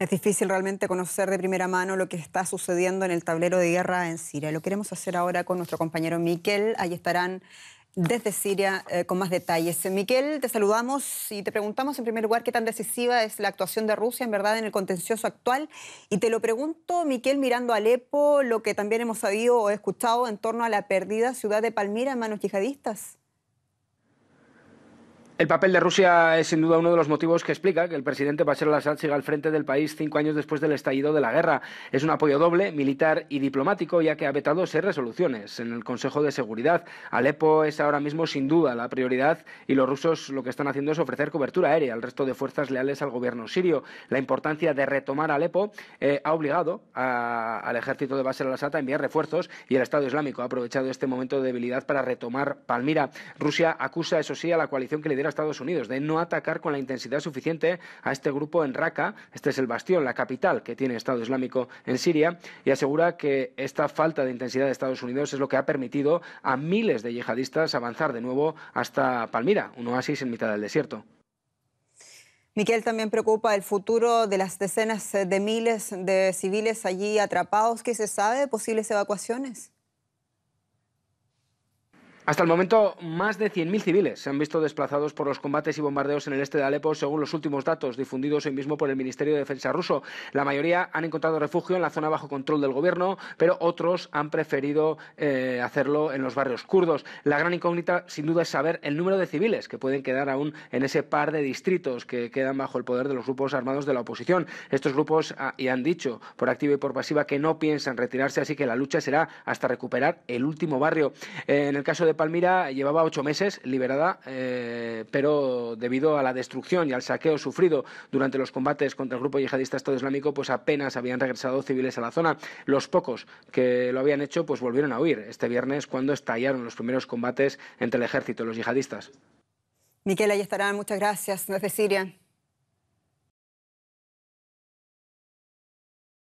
Es difícil realmente conocer de primera mano lo que está sucediendo en el tablero de guerra en Siria. Lo queremos hacer ahora con nuestro compañero Miquel. Ahí estarán desde Siria eh, con más detalles. Eh, Miquel, te saludamos y te preguntamos en primer lugar qué tan decisiva es la actuación de Rusia en verdad en el contencioso actual. Y te lo pregunto, Miquel, mirando Alepo, lo que también hemos sabido o escuchado en torno a la perdida ciudad de Palmira en manos yihadistas. El papel de Rusia es sin duda uno de los motivos que explica que el presidente Bashar al-Assad siga al frente del país cinco años después del estallido de la guerra. Es un apoyo doble, militar y diplomático, ya que ha vetado seis resoluciones en el Consejo de Seguridad. Alepo es ahora mismo sin duda la prioridad y los rusos lo que están haciendo es ofrecer cobertura aérea al resto de fuerzas leales al gobierno sirio. La importancia de retomar Alepo eh, ha obligado al ejército de Bashar al-Assad a enviar refuerzos y el Estado Islámico ha aprovechado este momento de debilidad para retomar Palmira. Rusia acusa, eso sí, a la coalición que lidera Estados Unidos, de no atacar con la intensidad suficiente a este grupo en Raqqa, este es el bastión, la capital que tiene Estado Islámico en Siria, y asegura que esta falta de intensidad de Estados Unidos es lo que ha permitido a miles de yihadistas avanzar de nuevo hasta Palmira, un oasis en mitad del desierto. Miquel, también preocupa el futuro de las decenas de miles de civiles allí atrapados. ¿Qué se sabe de posibles evacuaciones? Hasta el momento, más de 100.000 civiles se han visto desplazados por los combates y bombardeos en el este de Alepo, según los últimos datos difundidos hoy mismo por el Ministerio de Defensa ruso. La mayoría han encontrado refugio en la zona bajo control del gobierno, pero otros han preferido eh, hacerlo en los barrios kurdos. La gran incógnita, sin duda, es saber el número de civiles que pueden quedar aún en ese par de distritos que quedan bajo el poder de los grupos armados de la oposición. Estos grupos ah, y han dicho, por activa y por pasiva, que no piensan retirarse, así que la lucha será hasta recuperar el último barrio. en el caso de Palmira llevaba ocho meses liberada, eh, pero debido a la destrucción y al saqueo sufrido durante los combates contra el grupo yihadista Estado Islámico, pues apenas habían regresado civiles a la zona. Los pocos que lo habían hecho, pues volvieron a huir este viernes cuando estallaron los primeros combates entre el ejército y los yihadistas. Muchas gracias. Desde Siria.